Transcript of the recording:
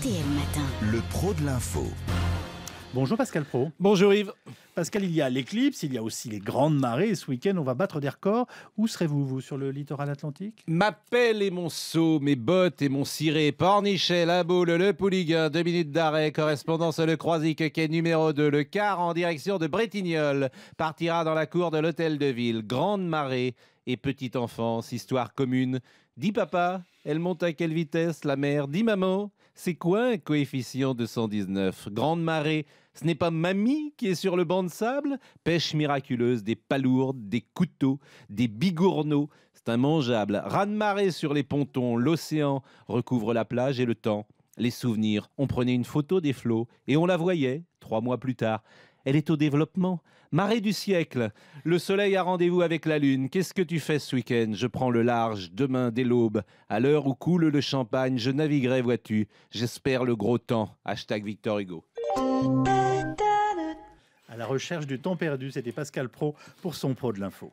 Matin. Le pro de l'info. Bonjour Pascal Pro. Bonjour Yves. Pascal, il y a l'éclipse, il y a aussi les grandes marées. ce week-end, on va battre des records. Où serez-vous, vous, sur le littoral atlantique Ma pelle et mon seau, mes bottes et mon ciré, Pornichet, la boule, le pouliguin, deux minutes d'arrêt, correspondance le Croisic, quai numéro 2, le quart en direction de Bretignolles, partira dans la cour de l'hôtel de ville. Grande marée, et petite enfance, histoire commune. Dis papa, elle monte à quelle vitesse la mer Dis maman, c'est quoi un coefficient de 119 Grande marée, ce n'est pas mamie qui est sur le banc de sable Pêche miraculeuse, des palourdes, des couteaux, des bigourneaux, c'est un mangeable. de marée sur les pontons, l'océan recouvre la plage et le temps. Les souvenirs, on prenait une photo des flots et on la voyait, Trois mois plus tard, elle est au développement. Marée du siècle. Le soleil a rendez-vous avec la lune. Qu'est-ce que tu fais ce week-end Je prends le large, demain dès l'aube. À l'heure où coule le champagne, je naviguerai, vois-tu. J'espère le gros temps. Hashtag Victor Hugo. À la recherche du temps perdu, c'était Pascal Pro pour son pro de l'info.